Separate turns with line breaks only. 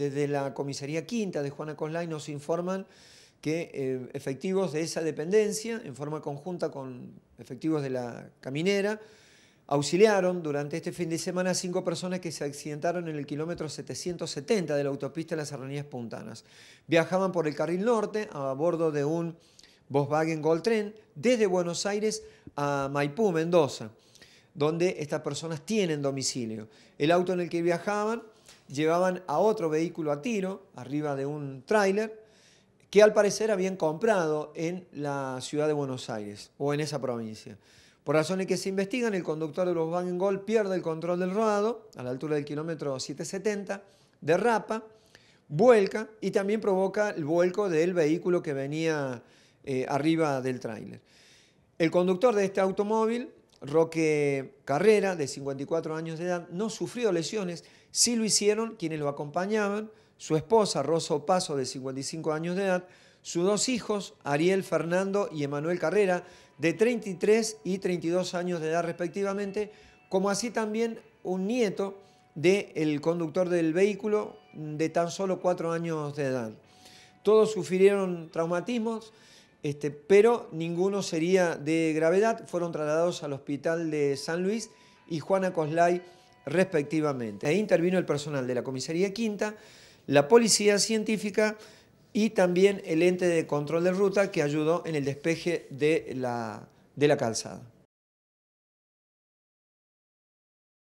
desde la comisaría quinta de Juana Coslay nos informan que eh, efectivos de esa dependencia, en forma conjunta con efectivos de la caminera, auxiliaron durante este fin de semana a cinco personas que se accidentaron en el kilómetro 770 de la autopista de Las Serranías Puntanas. Viajaban por el carril norte a bordo de un Volkswagen Gold desde Buenos Aires a Maipú, Mendoza, donde estas personas tienen domicilio. El auto en el que viajaban llevaban a otro vehículo a tiro, arriba de un tráiler, que al parecer habían comprado en la ciudad de Buenos Aires o en esa provincia. Por razones que se investigan, el conductor de los Van gold pierde el control del rodado a la altura del kilómetro 770, derrapa, vuelca y también provoca el vuelco del vehículo que venía eh, arriba del tráiler. El conductor de este automóvil Roque Carrera, de 54 años de edad, no sufrió lesiones, sí lo hicieron quienes lo acompañaban, su esposa Rosa Paso, de 55 años de edad, sus dos hijos, Ariel Fernando y Emanuel Carrera, de 33 y 32 años de edad respectivamente, como así también un nieto del conductor del vehículo de tan solo 4 años de edad. Todos sufrieron traumatismos, este, pero ninguno sería de gravedad. Fueron trasladados al hospital de San Luis y Juana Coslay respectivamente. Ahí intervino el personal de la comisaría quinta, la policía científica y también el ente de control de ruta que ayudó en el despeje de la, de la calzada.